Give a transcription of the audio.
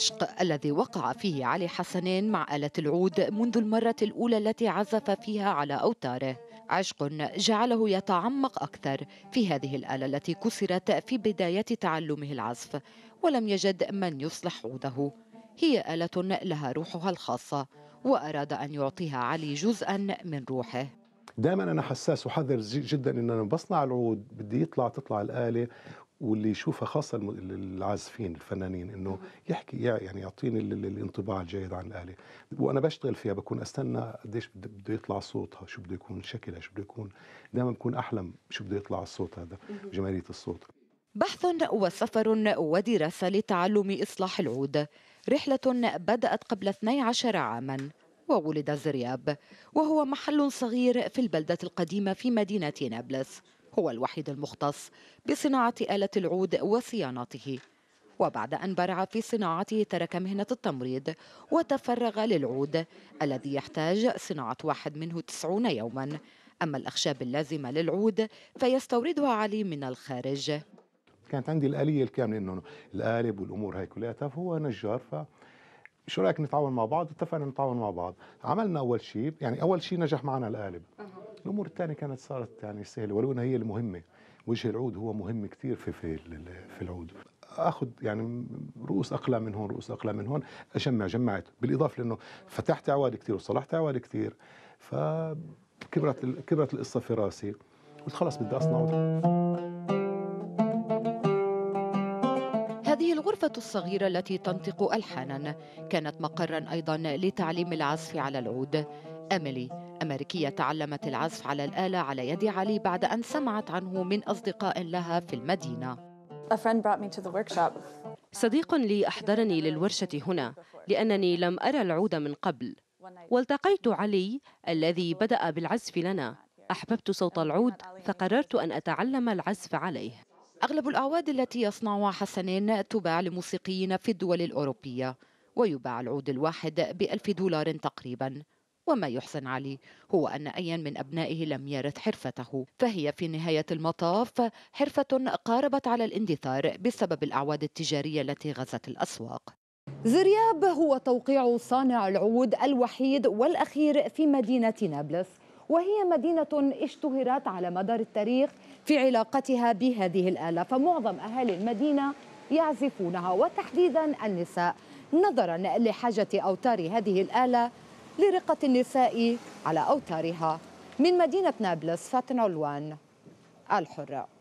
دمشق الذي وقع فيه علي حسنين مع آلة العود منذ المرة الأولى التي عزف فيها على أوتاره عشق جعله يتعمق أكثر في هذه الآلة التي كسرت في بداية تعلمه العزف ولم يجد من يصلح عوده هي آلة لها روحها الخاصة وأراد أن يعطيها علي جزءا من روحه دائما انا حساس وحذر جدا ان انا بصنع العود بدي يطلع تطلع الاله واللي يشوفها خاصه العازفين الفنانين انه يحكي يعني يعطيني الانطباع الجيد عن الاله وانا بشتغل فيها بكون استنى قديش بده يطلع صوتها شو بده يكون شكلها شو بده يكون دائما بكون احلم شو بده يطلع الصوت هذا جماليه الصوت بحث وسفر ودراسه لتعلم اصلاح العود رحله بدات قبل 12 عاما وولد زرياب وهو محل صغير في البلده القديمه في مدينه نابلس هو الوحيد المختص بصناعة آلة العود وصيانته وبعد أن برع في صناعته ترك مهنة التمريض وتفرغ للعود الذي يحتاج صناعة واحد منه تسعون يوما أما الأخشاب اللازمة للعود فيستوردها علي من الخارج كانت عندي الآلية الكاملة إنه القالب والأمور هاي كلها فهو طيب نجار ف شو رايك نتعاون مع بعض اتفقنا نتعاون مع بعض عملنا اول شيء يعني اول شيء نجح معنا القالب الامور الثانيه كانت صارت يعني سهله ولو انها هي المهمه وجه العود هو مهم كثير في في في العود اخذ يعني رؤوس اقلام من هون رؤوس اقلام من هون اجمع جمعت بالاضافه لانه فتحت اعواد كثير وصلحت اعواد كثير فكبرت كبرت القصه في راسي قلت خلص بدي اصنع هذه الغرفة الصغيرة التي تنطق ألحانا كانت مقرا أيضا لتعليم العزف على العود أملي أمريكية تعلمت العزف على الآلة على يد علي بعد أن سمعت عنه من أصدقاء لها في المدينة صديق لي أحضرني للورشة هنا لأنني لم أرى العود من قبل والتقيت علي الذي بدأ بالعزف لنا أحببت صوت العود فقررت أن أتعلم العزف عليه أغلب الأعواد التي يصنعها حسنين تباع لموسيقيين في الدول الأوروبية ويباع العود الواحد بألف دولار تقريباً وما يحزن عليه هو أن أيا من أبنائه لم يرث حرفته فهي في نهاية المطاف حرفة قاربت على الاندثار بسبب الأعواد التجارية التي غزت الأسواق زرياب هو توقيع صانع العود الوحيد والأخير في مدينة نابلس وهي مدينة اشتهرت على مدار التاريخ في علاقتها بهذه الآلة فمعظم أهالي المدينة يعزفونها وتحديدا النساء نظرا لحاجة أوتار هذه الآلة لرقة النساء على أوتارها من مدينة نابلس فاتن علوان الحرة